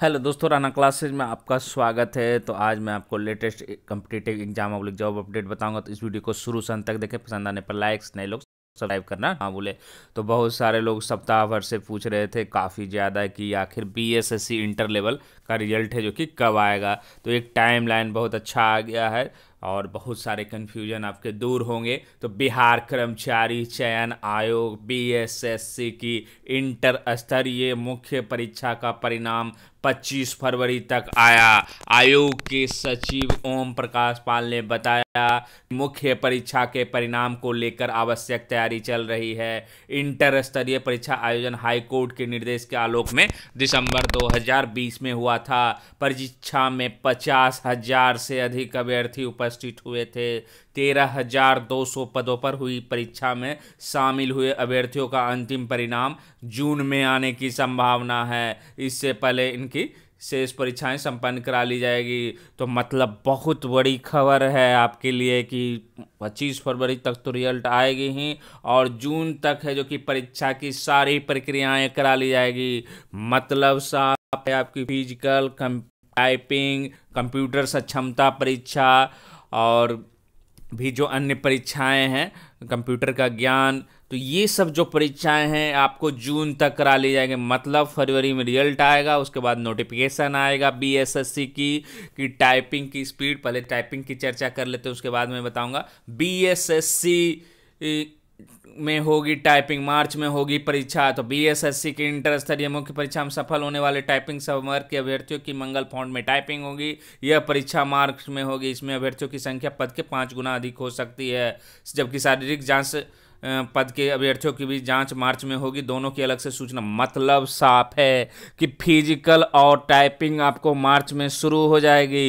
hello दोस्तों Rana classes में आपका स्वागत है तो आज मैं आपको latest competitive exam public job update बताऊंगा तो इस वीडियो को शुरू से अंत तक देखें पसंद आने पर लाइक्स नए लोग सब्सक्राइब करना ना बोले तो बहुत सारे लोग सप्ताह भर से पूछ रहे थे काफ़ी ज़्यादा कि आखिर बीएसएससी इंटर लेवल का रिजल्ट है जो कि कब आएगा तो एक टाइम लाइन बहुत अच्छा आ गया है और बहुत सारे कन्फ्यूजन आपके दूर होंगे तो बिहार कर्मचारी चयन आयोग बीएसएससी की इंटर स्तरीय मुख्य परीक्षा का परिणाम 25 फरवरी तक आया आयोग के सचिव ओम प्रकाश पाल ने बताया मुख्य परीक्षा के परिणाम को लेकर आवश्यक तैयारी चल रही है इंटर स्तरीय परीक्षा आयोजन हाईकोर्ट के निर्देश के आलोक में दिसंबर 2020 में हुआ था परीक्षा में पचास हजार से अधिक अभ्यर्थी उपस्थित हुए थे तेरह हजार दो सौ पदों पर हुई परीक्षा में शामिल हुए अभ्यर्थियों का अंतिम परिणाम जून में आने की संभावना है इससे पहले इनकी शेष परीक्षाएं संपन्न करा ली जाएगी तो मतलब बहुत बड़ी खबर है आपके लिए कि 25 फरवरी तक तो रिजल्ट आएगी ही और जून तक है जो कि परीक्षा की सारी प्रक्रियाएं करा ली जाएगी मतलब साफ है आपकी फिजिकल कम टाइपिंग कंप्यूटर सक्षमता परीक्षा और भी जो अन्य परीक्षाएं हैं कंप्यूटर का ज्ञान तो ये सब जो परीक्षाएं हैं आपको जून तक करा ली जाएंगे मतलब फरवरी में रिजल्ट आएगा उसके बाद नोटिफिकेशन आएगा बीएसएससी की कि टाइपिंग की स्पीड पहले टाइपिंग की चर्चा कर लेते हैं उसके बाद मैं बताऊंगा बीएसएससी में होगी टाइपिंग मार्च में होगी परीक्षा तो बीएसएससी की इंटर स्तरीय मुख्य परीक्षा में सफल होने वाले टाइपिंग सब वर्ग के अभ्यर्थियों की मंगल फाउंड में टाइपिंग होगी यह परीक्षा मार्च में होगी इसमें अभ्यर्थियों की संख्या पद के पाँच गुना अधिक हो सकती है जबकि शारीरिक जाँच पद के अभ्यर्थियों की भी जांच मार्च में होगी दोनों की अलग से सूचना मतलब साफ है कि फिजिकल और टाइपिंग आपको मार्च में शुरू हो जाएगी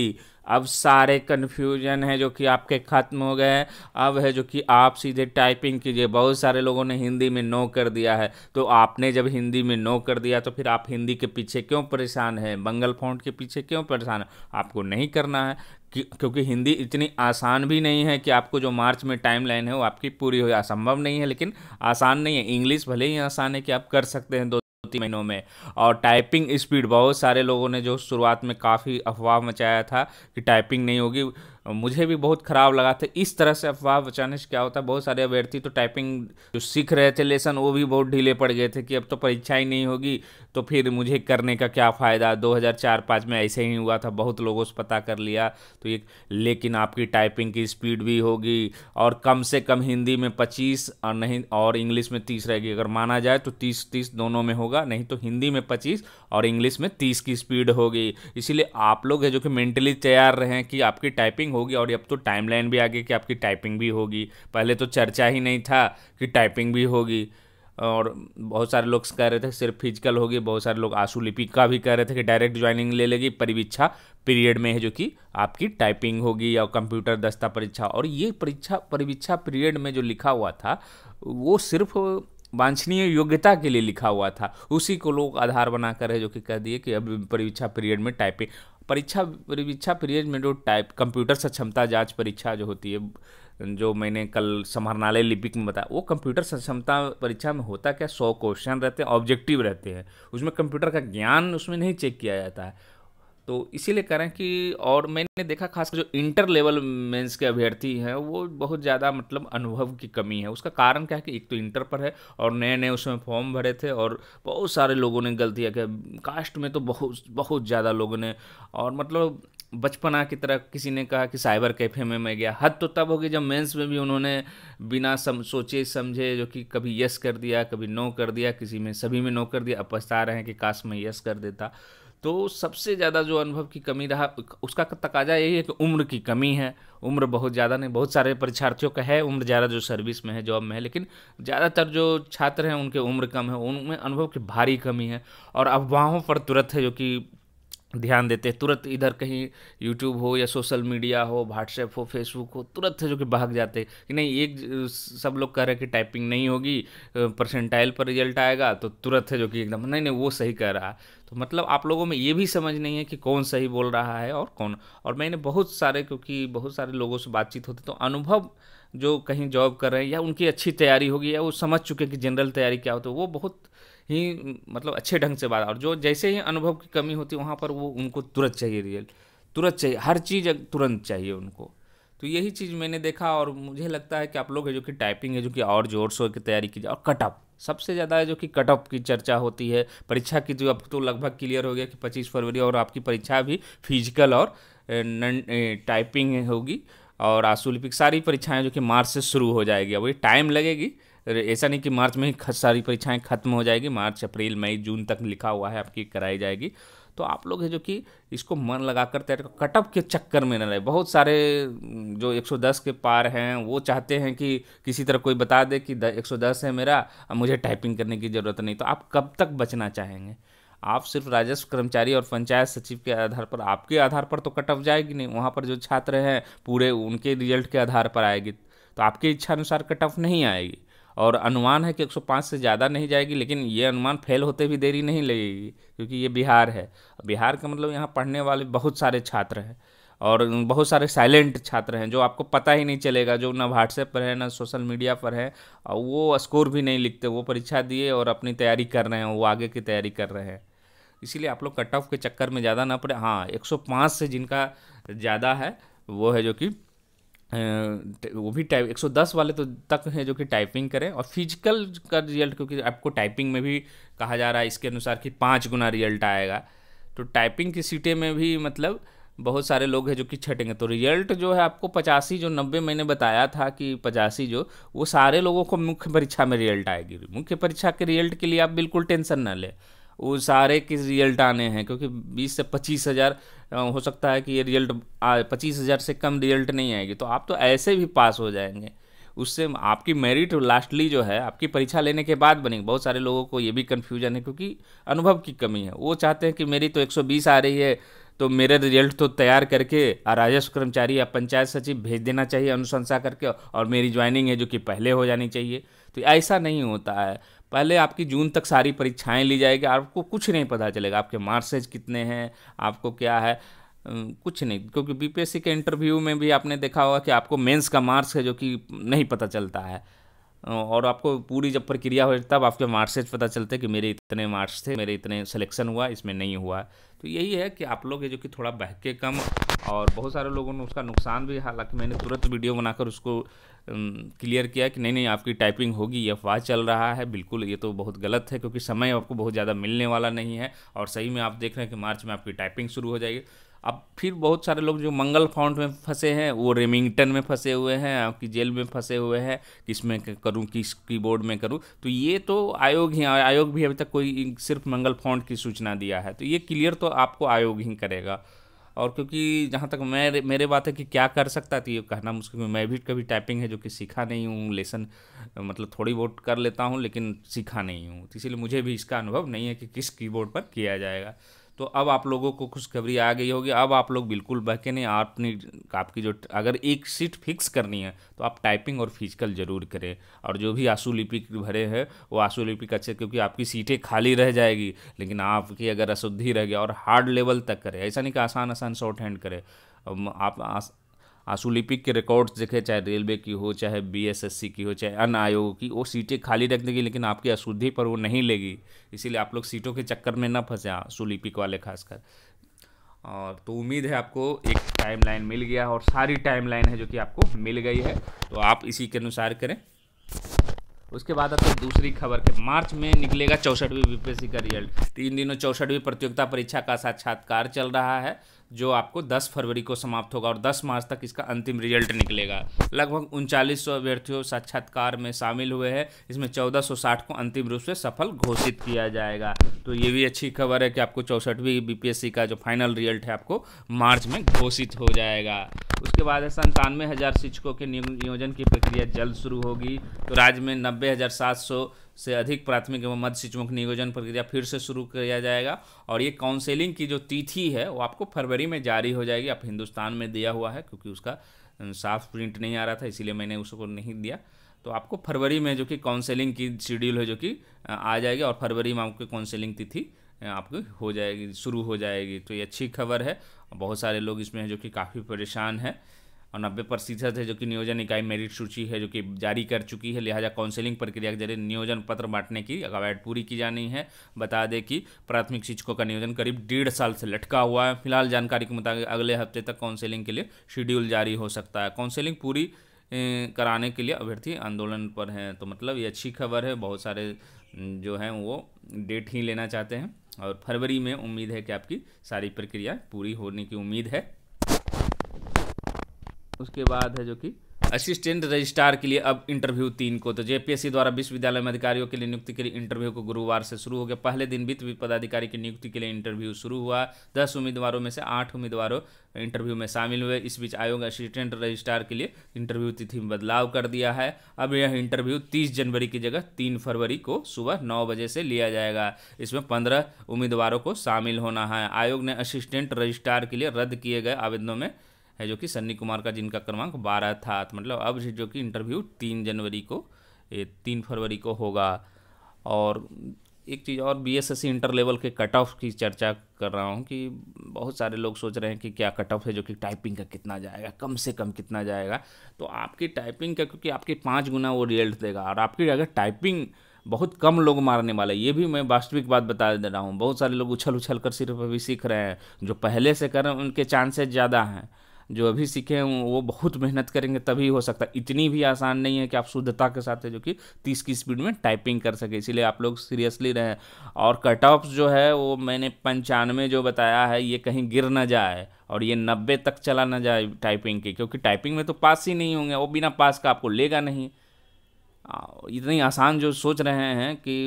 अब सारे कन्फ्यूजन है जो कि आपके ख़त्म हो गए हैं अब है जो कि आप सीधे टाइपिंग कीजिए बहुत सारे लोगों ने हिंदी में नो कर दिया है तो आपने जब हिंदी में नो कर दिया तो फिर आप हिंदी के पीछे क्यों परेशान है बंगल फाउंड के पीछे क्यों परेशान है आपको नहीं करना है क्योंकि हिंदी इतनी आसान भी नहीं है कि आपको जो मार्च में टाइम लाइन है वो आपकी पूरी हो असंभव नहीं है लेकिन आसान नहीं है इंग्लिश भले ही आसान है कि आप कर सकते हैं दो तीन महीनों में और टाइपिंग स्पीड बहुत सारे लोगों ने जो शुरुआत में काफ़ी अफवाह मचाया था कि टाइपिंग नहीं होगी मुझे भी बहुत ख़राब लगा था इस तरह से अफवाह बचाने से क्या होता है बहुत सारे अभ्यर्थी तो टाइपिंग जो सीख रहे थे लेसन वो भी बहुत ढीले पड़ गए थे कि अब तो परीक्षा ही नहीं होगी तो फिर मुझे करने का क्या फ़ायदा 2004-5 में ऐसे ही हुआ था बहुत लोगों से पता कर लिया तो ये लेकिन आपकी टाइपिंग की स्पीड भी होगी और कम से कम हिंदी में पच्चीस और नहीं और इंग्लिश में तीस रहेगी अगर माना जाए तो तीस तीस दोनों में होगा नहीं तो हिंदी में पच्चीस और इंग्लिश में तीस की स्पीड होगी इसीलिए आप लोग है जो कि मेंटली तैयार रहें कि आपकी टाइपिंग होगी और अब तो टाइमलाइन भी आ गई कि आपकी टाइपिंग भी होगी पहले तो चर्चा ही नहीं था कि टाइपिंग भी होगी और बहुत सारे लोग कह रहे थे सिर्फ फिजिकल होगी बहुत सारे लोग आंसू लिपि का भी कह रहे थे कि डायरेक्ट ज्वाइनिंग ले लेगी परीक्षा पीरियड में है जो कि आपकी टाइपिंग होगी या कंप्यूटर दस्ता परीक्षा और ये परीक्षा परीक्षा पीरियड में जो लिखा हुआ था वो सिर्फ वांछनीय योग्यता के लिए लिखा हुआ था उसी को लोग आधार बनाकर है जो कि कह दिए कि अब परीक्षा पीरियड में टाइपिंग परीक्षा परीक्षा पीरियड में जो टाइप कंप्यूटर सक्षमता जांच परीक्षा जो होती है जो मैंने कल समाहरणालय लिपिक में बताया वो कंप्यूटर सक्षमता परीक्षा में होता क्या सौ क्वेश्चन रहते हैं ऑब्जेक्टिव रहते हैं उसमें कंप्यूटर का ज्ञान उसमें नहीं चेक किया जाता है तो इसीलिए करें कि और मैंने देखा खासकर जो इंटर लेवल मेंस के अभ्यर्थी हैं वो बहुत ज़्यादा मतलब अनुभव की कमी है उसका कारण क्या है कि एक तो इंटर पर है और नए नए उसमें फॉर्म भरे थे और बहुत सारे लोगों ने गलतियाँ किया कास्ट में तो बहुत बहुत ज़्यादा लोगों ने और मतलब बचपना की तरह किसी ने कहा कि साइबर कैफ़े में मैं गया हद तो तब होगी जब मेंस में भी उन्होंने बिना सम सोचे समझे जो कि कभी यस कर दिया कभी नो कर दिया किसी में सभी में नो कर दिया अब पछता रहे हैं कि काश मैं यस कर देता तो सबसे ज़्यादा जो अनुभव की कमी रहा उसका तकाजा यही है कि उम्र की कमी है उम्र बहुत ज़्यादा नहीं बहुत सारे परीक्षार्थियों का है उम्र ज़्यादा जो सर्विस में है जॉब में है लेकिन ज़्यादातर जो छात्र हैं उनके उम्र कम है उनमें अनुभव की भारी कमी है और अफवाहों पर तुरंत है जो कि ध्यान देते हैं तुरंत इधर कहीं यूट्यूब हो या सोशल मीडिया हो व्हाट्सएप हो फेसबुक हो तुरंत है जो कि भाग जाते हैं कि नहीं एक सब लोग कह रहे हैं कि टाइपिंग नहीं होगी परसेंटाइल पर रिजल्ट आएगा तो तुरंत है जो कि एकदम नहीं नहीं वो सही कह रहा तो मतलब आप लोगों में ये भी समझ नहीं है कि कौन सही बोल रहा है और कौन और मैंने बहुत सारे क्योंकि बहुत सारे लोगों से बातचीत होती तो अनुभव जो कहीं जॉब कर रहे हैं या उनकी अच्छी तैयारी होगी या वो समझ चुके हैं कि जनरल तैयारी क्या होती है वो बहुत ही मतलब अच्छे ढंग से बात और जो जैसे ही अनुभव की कमी होती है वहाँ पर वो उनको तुरंत चाहिए रियल तुरंत चाहिए हर चीज़ तुरंत चाहिए उनको तो यही चीज़ मैंने देखा और मुझे लगता है कि आप लोग है जो कि टाइपिंग है जो कि और जोर शोर की तैयारी की जाए और कटअप सबसे ज़्यादा जो कि कट ऑफ की चर्चा होती है परीक्षा की जो अब तो लगभग क्लियर हो गया कि पच्चीस फरवरी और आपकी परीक्षा भी फिजिकल और टाइपिंग होगी और आसुलिपिक सारी परीक्षाएं जो कि मार्च से शुरू हो जाएगी अब टाइम लगेगी ऐसा नहीं कि मार्च में ही सारी परीक्षाएं खत्म हो जाएगी मार्च अप्रैल मई जून तक लिखा हुआ है आपकी कराई जाएगी तो आप लोग है जो कि इसको मन लगा कर तैयार कटअप के चक्कर में न रहे बहुत सारे जो 110 के पार हैं वो चाहते हैं कि किसी तरह कोई बता दे कि 110 है मेरा अब मुझे टाइपिंग करने की ज़रूरत नहीं तो आप कब तक बचना चाहेंगे आप सिर्फ राजस्व कर्मचारी और पंचायत सचिव के आधार पर आपके आधार पर तो कटअप जाएगी नहीं वहाँ पर जो छात्र हैं पूरे उनके रिजल्ट के आधार पर आएगी तो आपकी इच्छा अनुसार कटअप नहीं आएगी और अनुमान है कि 105 से ज़्यादा नहीं जाएगी लेकिन ये अनुमान फेल होते भी देरी नहीं लगेगी क्योंकि ये बिहार है बिहार का मतलब यहाँ पढ़ने वाले बहुत सारे छात्र हैं और बहुत सारे साइलेंट छात्र हैं जो आपको पता ही नहीं चलेगा जो ना व्हाट्सएप पर है ना सोशल मीडिया पर है और वो स्कोर भी नहीं लिखते वो परीक्षा दिए और अपनी तैयारी कर रहे हैं वो आगे की तैयारी कर रहे हैं इसीलिए आप लोग कट ऑफ के चक्कर में ज़्यादा ना पड़े हाँ 105 से जिनका ज़्यादा है वो है जो कि वो भी टाइप 110 वाले तो तक हैं जो कि टाइपिंग करें और फिजिकल का रिजल्ट क्योंकि आपको टाइपिंग में भी कहा जा रहा है इसके अनुसार कि पाँच गुना रिजल्ट आएगा तो टाइपिंग की सीटें में भी मतलब बहुत सारे लोग हैं जो कि छटेंगे तो रिजल्ट जो है आपको पचासी जो नब्बे मैंने बताया था कि पचासी जो वो सारे लोगों को मुख्य परीक्षा में रिजल्ट आएगी मुख्य परीक्षा के रिजल्ट के लिए आप बिल्कुल टेंशन ना लें वो सारे के रिजल्ट आने हैं क्योंकि बीस से पच्चीस हज़ार हो सकता है कि ये रिजल्ट पच्चीस हज़ार से कम रिजल्ट नहीं आएगी तो आप तो ऐसे भी पास हो जाएंगे उससे आपकी मेरिट लास्टली जो है आपकी परीक्षा लेने के बाद बनेगी बहुत सारे लोगों को ये भी कन्फ्यूजन है क्योंकि अनुभव की कमी है वो चाहते हैं कि मेरी तो 120 आ रही है तो मेरे रिजल्ट तो तैयार करके राजस्व कर्मचारी या पंचायत सचिव भेज देना चाहिए अनुशंसा करके और मेरी ज्वाइनिंग है जो कि पहले हो जानी चाहिए तो ऐसा नहीं होता है पहले आपकी जून तक सारी परीक्षाएं ली जाएगी आपको कुछ नहीं पता चलेगा आपके मार्क्सेज कितने हैं आपको क्या है कुछ नहीं क्योंकि बीपीएससी के इंटरव्यू में भी आपने देखा होगा कि आपको मेंस का मार्क्स है जो कि नहीं पता चलता है और आपको पूरी जब प्रक्रिया हो तब आपके से पता चलते कि मेरे इतने मार्क्स थे मेरे इतने सिलेक्शन हुआ इसमें नहीं हुआ तो यही है कि आप लोग ये जो कि थोड़ा बहके कम और बहुत सारे लोगों ने उसका नुकसान भी हालांकि मैंने तुरंत वीडियो बनाकर उसको क्लियर किया कि नहीं नहीं आपकी टाइपिंग होगी ये अफवाह चल रहा है बिल्कुल ये तो बहुत गलत है क्योंकि समय आपको बहुत ज़्यादा मिलने वाला नहीं है और सही में आप देख रहे हैं कि मार्च में आपकी टाइपिंग शुरू हो जाएगी अब फिर बहुत सारे लोग जो मंगल फाउंड में फंसे हैं वो रेमिंगटन में फंसे हुए हैं आपकी जेल में फंसे हुए हैं किस में करूँ किस कीबोर्ड में करूँ तो ये तो आयोग ही आयोग भी अभी तक कोई सिर्फ मंगल फाउंड की सूचना दिया है तो ये क्लियर तो आपको आयोग ही करेगा और क्योंकि जहाँ तक मैं मेरे बात है कि क्या कर सकता थी ये कहना मुश्किल मैं भी कभी टाइपिंग है जो कि सीखा नहीं हूँ लेसन मतलब थोड़ी बहुत कर लेता हूँ लेकिन सीखा नहीं हूँ तो इसीलिए मुझे भी इसका अनुभव नहीं है कि किस कीबोर्ड पर किया जाएगा तो अब आप लोगों को खुशखबरी आ गई होगी अब आप लोग बिल्कुल बहके नहीं आपने आपकी जो अगर एक सीट फिक्स करनी है तो आप टाइपिंग और फिजिकल ज़रूर करें और जो भी लिपिक भरे हैं वो लिपिक अच्छे क्योंकि आपकी सीटें खाली रह जाएगी लेकिन आपकी अगर अशुद्धि रह गया और हार्ड लेवल तक करें ऐसा नहीं कि आसान आसान शॉर्ट हैंड करें आप आस, आंसुलिपिक के रिकॉर्ड्स देखे चाहे रेलवे की हो चाहे बीएसएससी की हो चाहे अन्य आयोग की वो सीटें खाली रख देगी लेकिन आपकी अशुद्धि पर वो नहीं लेगी इसीलिए आप लोग सीटों के चक्कर में ना फंसे आंसुलिपिक वाले खासकर और तो उम्मीद है आपको एक टाइम लाइन मिल गया और सारी टाइम लाइन है जो कि आपको मिल गई है तो आप इसी के अनुसार करें उसके बाद आपको दूसरी खबर के मार्च में निकलेगा चौंसठवीं बी का रिजल्ट इन दिनों चौसठवीं प्रतियोगिता परीक्षा का साक्षात्कार चल रहा है जो आपको 10 फरवरी को समाप्त होगा और 10 मार्च तक इसका अंतिम रिजल्ट निकलेगा लगभग उनचालीस सौ अभ्यर्थियों साक्षात्कार में शामिल हुए हैं इसमें 1460 को अंतिम रूप से सफल घोषित किया जाएगा तो ये भी अच्छी खबर है कि आपको चौसठवीं बीपीएससी का जो फाइनल रिजल्ट है आपको मार्च में घोषित हो जाएगा उसके बाद है संतानवे हज़ार शिक्षकों के नियोजन की प्रक्रिया जल्द शुरू होगी तो राज्य में नब्बे हज़ार सात सौ से अधिक प्राथमिक एवं मध्य शिक्षकों की नियोजन प्रक्रिया फिर से शुरू किया जाएगा और ये काउंसलिंग की जो तिथि है वो आपको फरवरी में जारी हो जाएगी आप हिंदुस्तान में दिया हुआ है क्योंकि उसका साफ प्रिंट नहीं आ रहा था इसीलिए मैंने उसको नहीं दिया तो आपको फरवरी में जो कि काउंसलिंग की शेड्यूल है जो कि आ जाएगी और फरवरी में आपकी काउंसलिंग तिथि आपकी हो जाएगी शुरू हो जाएगी तो ये अच्छी खबर है बहुत सारे लोग इसमें हैं जो कि काफ़ी परेशान हैं और नब्बे प्रतिशत है जो कि नियोजन इकाई मेरिट सूची है जो कि जारी कर चुकी है लिहाजा काउंसलिंग प्रक्रिया के जरिए नियोजन पत्र बांटने की अगावैट पूरी की जानी है बता दें कि प्राथमिक शिक्षकों का नियोजन करीब डेढ़ साल से लटका हुआ है फिलहाल जानकारी के मुताबिक अगले हफ्ते तक काउंसलिंग के लिए शेड्यूल जारी हो सकता है काउंसलिंग पूरी कराने के लिए अभ्यर्थी आंदोलन पर हैं तो मतलब ये अच्छी खबर है बहुत सारे जो हैं वो डेट ही लेना चाहते हैं और फरवरी में उम्मीद है कि आपकी सारी प्रक्रिया पूरी होने की उम्मीद है उसके बाद है जो कि असिस्टेंट रजिस्ट्रार के लिए अब इंटरव्यू तीन को तो जेपीएससी द्वारा विश्वविद्यालय में अधिकारियों के लिए नियुक्ति के लिए इंटरव्यू को गुरुवार से शुरू हो गया पहले दिन वित्त पदाधिकारी की नियुक्ति के लिए इंटरव्यू शुरू हुआ दस उम्मीदवारों में से आठ उम्मीदवारों इंटरव्यू में शामिल हुए इस बीच आयोग असिस्टेंट रजिस्ट्रार के लिए इंटरव्यू तिथि में बदलाव कर दिया है अब यह इंटरव्यू तीस जनवरी की जगह तीन फरवरी को सुबह नौ बजे से लिया जाएगा इसमें पंद्रह उम्मीदवारों को शामिल होना है आयोग ने असिस्टेंट रजिस्ट्रार के लिए रद्द किए गए आवेदनों में है जो कि सन्नी कुमार का जिनका क्रमांक बारह था तो मतलब अब जो कि इंटरव्यू तीन जनवरी को तीन फरवरी को होगा और एक चीज़ और B S S C inter level के कट ऑफ की चर्चा कर रहा हूँ कि बहुत सारे लोग सोच रहे हैं कि क्या कट ऑफ है जो कि टाइपिंग का कितना जाएगा कम से कम कितना जाएगा तो आपकी टाइपिंग का क्योंकि आपके पाँच गुना वो रिजल्ट देगा और आपकी अगर टाइपिंग बहुत कम लोग मारने वाले ये भी मैं वास्तविक बात बता दे रहा हूँ बहुत सारे लोग उछल उछल कर सिर्फ अभी सीख रहे हैं जो पहले से कर रहे हैं उनके चांसेस ज़्यादा हैं जो अभी सीखे हैं वो बहुत मेहनत करेंगे तभी हो सकता है इतनी भी आसान नहीं है कि आप शुद्धता के साथ है जो कि तीस की स्पीड में टाइपिंग कर सके इसीलिए आप लोग सीरियसली रहें और कट ऑफ जो है वो मैंने पंचानवे जो बताया है ये कहीं गिर ना जाए और ये नब्बे तक चला ना जाए टाइपिंग के क्योंकि टाइपिंग में तो पास ही नहीं होंगे वो बिना पास का आपको लेगा नहीं इतनी आसान जो सोच रहे हैं कि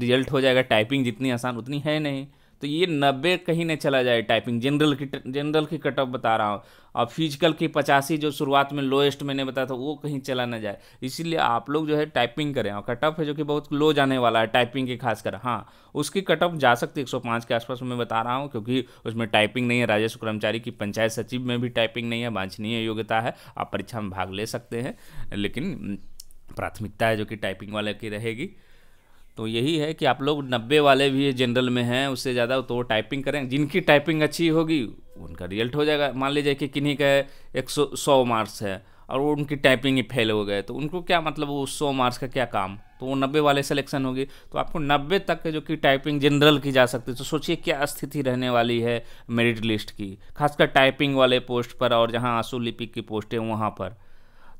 रिजल्ट हो जाएगा टाइपिंग जितनी आसान उतनी है नहीं तो ये नब्बे कहीं नहीं चला जाए टाइपिंग जनरल की जनरल की कट ऑफ बता रहा हूँ और फिजिकल की पचासी जो शुरुआत में लोएस्ट मैंने बताया था वो कहीं चला ना जाए इसीलिए आप लोग जो है टाइपिंग करें और कट ऑफ है जो कि बहुत लो जाने वाला है टाइपिंग की खासकर हाँ उसकी कट ऑफ जा सकती है एक के आसपास मैं बता रहा हूँ क्योंकि उसमें टाइपिंग नहीं है राजेश कर्मचारी की पंचायत सचिव में भी टाइपिंग नहीं है वांछनीय योग्यता है आप परीक्षा में भाग ले सकते हैं लेकिन प्राथमिकता है जो कि टाइपिंग वाले की रहेगी तो यही है कि आप लोग नब्बे वाले भी जनरल में हैं उससे ज़्यादा तो वो टाइपिंग करें जिनकी टाइपिंग अच्छी होगी उनका रिजल्ट हो जाएगा मान लीजिए कि किन्हीं का एक सौ सौ मार्क्स है और वो उनकी टाइपिंग ही फेल हो गए तो उनको क्या मतलब वो सौ मार्क्स का क्या काम तो वो नब्बे वाले सिलेक्शन होगी तो आपको नब्बे तक जो कि टाइपिंग जनरल की जा सकती है तो सोचिए क्या स्थिति रहने वाली है मेरिट लिस्ट की खासकर टाइपिंग वाले पोस्ट पर और जहाँ आंसू लिपिक की पोस्ट है वहाँ पर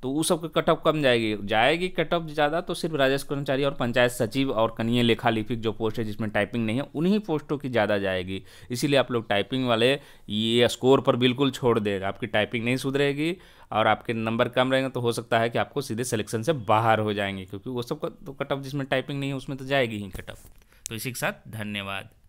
तो वो सब का कट ऑफ कम जाएगी जाएगी कट ऑफ ज़्यादा तो सिर्फ राजस्व कर्मचारी और पंचायत सचिव और कनीय लेखा लिपिक जो पोस्ट है जिसमें टाइपिंग नहीं है उन्हीं पोस्टों की ज़्यादा जाएगी इसीलिए आप लोग टाइपिंग वाले ये स्कोर पर बिल्कुल छोड़ देगा आपकी टाइपिंग नहीं सुधरेगी और आपके नंबर कम रहेंगे तो हो सकता है कि आपको सीधे सिलेक्शन से बाहर हो जाएंगे क्योंकि वो सब का तो कट ऑफ जिसमें टाइपिंग नहीं है उसमें तो जाएगी ही कट ऑफ तो इसी के साथ धन्यवाद